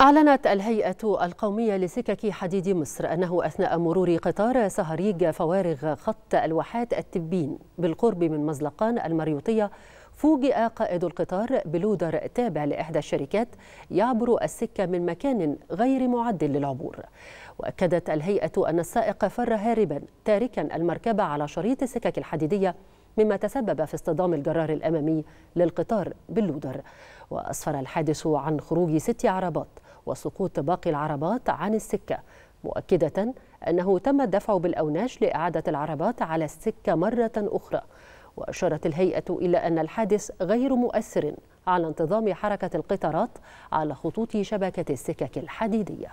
أعلنت الهيئة القومية لسكك حديد مصر أنه أثناء مرور قطار سهريج فوارغ خط الواحات التبين بالقرب من مزلقان المريوطية فوجئ قائد القطار بلودر تابع لإحدى الشركات يعبر السكة من مكان غير معد للعبور وأكدت الهيئة أن السائق فر هاربا تاركا المركبة على شريط السكك الحديدية مما تسبب في اصطدام الجرار الأمامي للقطار باللودر وأسفر الحادث عن خروج ست عربات وسقوط باقي العربات عن السكة مؤكدة أنه تم الدفع بالأوناش لإعادة العربات على السكة مرة أخرى وأشارت الهيئة إلى أن الحادث غير مؤثر على انتظام حركة القطارات على خطوط شبكة السكك الحديدية